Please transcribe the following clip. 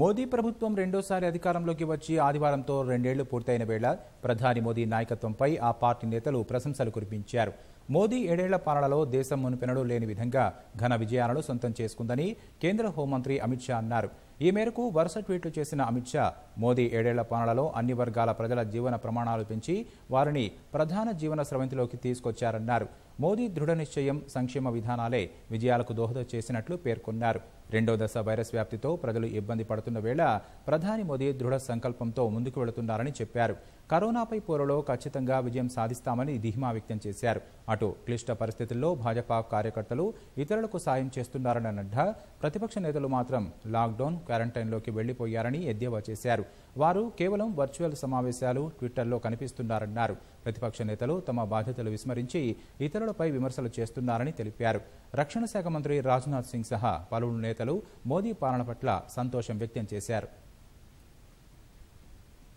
మోదీ ప్రభుత్వం రెండోసారి అధికారంలోకి వచ్చి ఆదివారంతో రెండేళ్లు పూర్తయిన వేళ ప్రధాని మోదీ నాయకత్వంపై ఆ పార్టీ నేతలు ప్రశంసలు కురిపించారు మోదీ ఏడేళ్ల పాలనలో దేశం మునిపెనడూ లేని విధంగా ఘన విజయాలను సొంతం చేసుకుందని కేంద్ర హోంమంత్రి అమిత్ షా అన్నారు ఈ మేరకు వరుస ట్వీట్లు చేసిన అమిత్ షా మోదీ ఏడేళ్ల పాలనలో అన్ని వర్గాల ప్రజల జీవన ప్రమాణాలు పెంచి వారిని ప్రధాన జీవన స్రవంతిలోకి తీసుకొచ్చారన్నారు మోదీ దృఢ నిశ్చయం సంక్షేమ విధానాలే విజయాలకు దోహద చేసినట్లు పేర్కొన్నారు రెండో దశ వైరస్ వ్యాప్తితో ప్రజలు ఇబ్బంది పడుతున్న వేళ ప్రధాని మోదీ దృఢ సంకల్పంతో ముందుకు వెళుతున్నారని చెప్పారు కరోనాపై పోరులో ఖచ్చితంగా విజయం సాధిస్తామని ధీమా వ్యక్తం చేశారు అటు క్లిష్ట పరిస్థితుల్లో భాజపా కార్యకర్తలు ఇతరులకు సాయం చేస్తున్నారన్న నడ్డా ప్రతిపక్ష నేతలు మాత్రం లాక్డౌన్ క్వారంటైన్లోకి వెళ్లిపోయారని ఎద్దేవా చేశారు వారు కేవలం వర్చువల్ సమావేశాలు ట్విట్టర్లో కనిపిస్తున్నారన్నారు ప్రతిపక్ష నేతలు తమ బాధ్యతలు విస్మరించి ఇతరులపై విమర్శలు చేస్తున్నారని తెలిపారు రక్షణ శాఖ మంత్రి రాజ్నాథ్ సింగ్ సహా పలువురు నేతలు మోదీ పాలన పట్ల సంతోషం వ్యక్తం చేశారు